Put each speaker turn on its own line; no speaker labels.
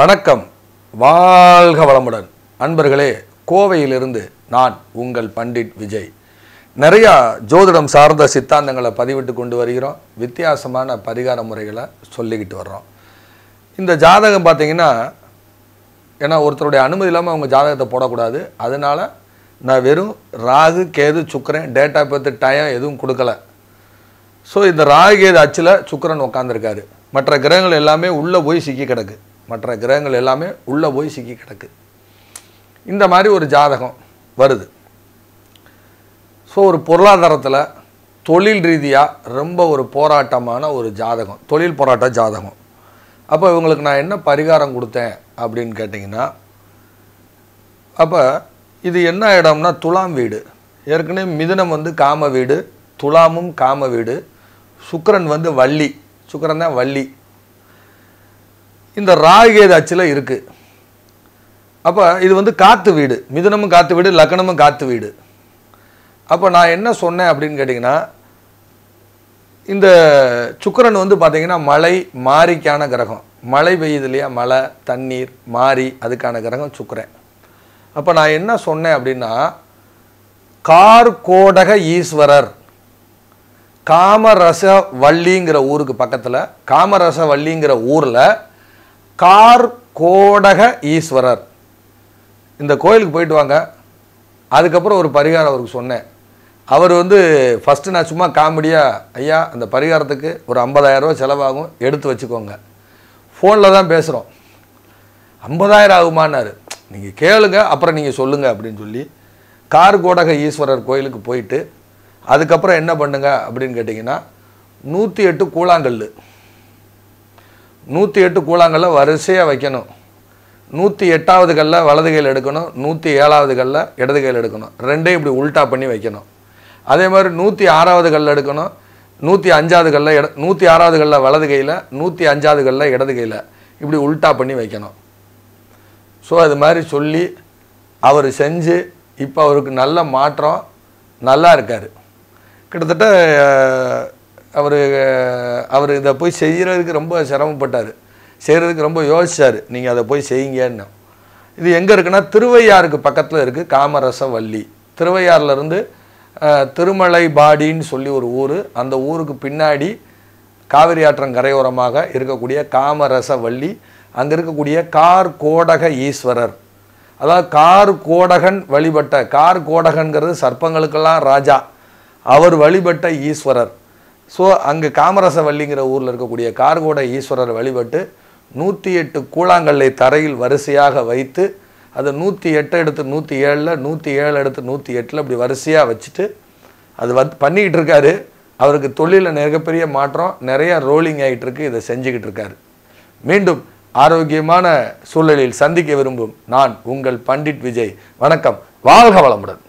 வணக்கம் வாழ்க வளமுடன் அன்பர்களே கோவையிலிருந்து நான் உங்கள் பண்டிட் விஜய் நிறையா ஜோதிடம் சார்ந்த சித்தாந்தங்களை பதிவிட்டு கொண்டு வருகிறோம் வித்தியாசமான பரிகார முறைகளை சொல்லிக்கிட்டு வர்றோம் இந்த ஜாதகம் பார்த்திங்கன்னா ஏன்னா ஒருத்தருடைய அனுமதி இல்லாமல் அவங்க ஜாதகத்தை போடக்கூடாது அதனால் நான் வெறும் ராகு கேது சுக்கரன் டேட்டா பர்த் டயம் எதுவும் கொடுக்கல ஸோ இந்த ராகு கேது அச்சில் சுக்கரன் உட்காந்துருக்காரு மற்ற கிரகங்கள் எல்லாமே உள்ளே போய் சிக்கி கிடக்கு மற்ற கிரகங்கள் எல்லாமே உள்ளே போய் சிக்கி கிடக்கு இந்த மாதிரி ஒரு ஜாதகம் வருது ஸோ ஒரு பொருளாதாரத்தில் தொழில் ரீதியாக ரொம்ப ஒரு போராட்டமான ஒரு ஜாதகம் தொழில் போராட்ட ஜாதகம் அப்போ இவங்களுக்கு நான் என்ன பரிகாரம் கொடுத்தேன் அப்படின்னு கேட்டிங்கன்னா அப்போ இது என்ன இடம்னா துலாம் வீடு ஏற்கனவே மிதுனம் வந்து காம வீடு துலாமும் காம வீடு சுக்கரன் வந்து வள்ளி சுக்கரன் தான் வள்ளி இந்த ராகுகேது அச்சில் இருக்குது அப்போ இது வந்து காற்று வீடு மிதுனமும் காற்று வீடு லக்கணமும் காற்று வீடு அப்போ நான் என்ன சொன்னேன் அப்படின்னு கேட்டிங்கன்னா இந்த சுக்கரன் வந்து பார்த்திங்கன்னா மழை மாரிக்கான கிரகம் மழை பெய்யுது இல்லையா மழை தண்ணீர் மாறி அதுக்கான கிரகம் சுக்கரன் அப்போ நான் என்ன சொன்னேன் அப்படின்னா கார்கோடக ஈஸ்வரர் காமரச வள்ளிங்கிற ஊருக்கு பக்கத்தில் காமரச வள்ளிங்கிற ஊரில் கார் கோடக ஈஸ்வரர் இந்த கோயிலுக்கு போயிட்டு வாங்க அதுக்கப்புறம் ஒரு பரிகாரம் அவருக்கு சொன்னேன் அவர் வந்து ஃபஸ்ட்டு நான் சும்மா காமெடியாக ஐயா அந்த பரிகாரத்துக்கு ஒரு ரூபா செலவாகும் எடுத்து வச்சுக்கோங்க ஃபோனில் தான் பேசுகிறோம் ஐம்பதாயிரம் ஆகுமானார் நீங்கள் கேளுங்க அப்புறம் நீங்கள் சொல்லுங்கள் அப்படின்னு சொல்லி கார் கோடக ஈஸ்வரர் கோயிலுக்கு போயிட்டு அதுக்கப்புறம் என்ன பண்ணுங்க அப்படின்னு கேட்டிங்கன்னா நூற்றி எட்டு கூழாங்கல் நூற்றி எட்டு கூழாங்கல்ல வரிசையாக வைக்கணும் நூற்றி எட்டாவது கல்ல வலது கையில் எடுக்கணும் நூற்றி ஏழாவது கல்ல இடது கையில் எடுக்கணும் ரெண்டையும் இப்படி உல்டா பண்ணி வைக்கணும் அதே மாதிரி நூற்றி ஆறாவது கல்ல எடுக்கணும் நூற்றி அஞ்சாவது கல்ல இட நூற்றி ஆறாவது கல்ல வலது கையில் நூற்றி அஞ்சாவது கல்ல இடது கையில் இப்படி உல்டா பண்ணி வைக்கணும் ஸோ அது மாதிரி சொல்லி அவர் செஞ்சு இப்போ அவருக்கு நல்ல மாற்றம் நல்லா இருக்கார் கிட்டத்தட்ட அவர் அவர் இதை போய் செய்கிறதுக்கு ரொம்ப சிரமப்பட்டார் செய்கிறதுக்கு ரொம்ப யோசித்தார் நீங்கள் அதை போய் செய்யுங்கன்னு இது எங்கே இருக்குன்னா திருவையாருக்கு பக்கத்தில் இருக்குது காமரசவல்லி திருவையாறுலேருந்து திருமலை பாடின்னு சொல்லி ஒரு ஊர் அந்த ஊருக்கு பின்னாடி காவிரி ஆற்றம் கரையோரமாக இருக்கக்கூடிய காமரசவல்லி அங்கே இருக்கக்கூடிய கார் கோடக ஈஸ்வரர் அதாவது கார் கோடகன் வழிபட்ட கார் கோடகன்கிறது சர்ப்பங்களுக்கெல்லாம் ராஜா அவர் வழிபட்ட ஈஸ்வரர் ஸோ அங்கே வள்ளிங்கிற ஊரில் இருக்கக்கூடிய கார்கோட ஈஸ்வரர் வழிபட்டு நூற்றி எட்டு கூழாங்கல்லை தரையில் வரிசையாக வைத்து அதை நூற்றி எட்டை எடுத்து நூற்றி ஏழில் நூற்றி ஏழு எடுத்து நூற்றி எட்டில் அப்படி வரிசையாக வச்சுட்டு அது வந் பண்ணிக்கிட்டு இருக்காரு அவருக்கு தொழிலில் மிகப்பெரிய மாற்றம் நிறையா ரோலிங் இருக்கு இதை செஞ்சுக்கிட்டு இருக்காரு மீண்டும் ஆரோக்கியமான சூழலில் சந்திக்க விரும்பும் நான் உங்கள் பண்டிட் விஜய் வணக்கம் வாழ்க வளமுடன்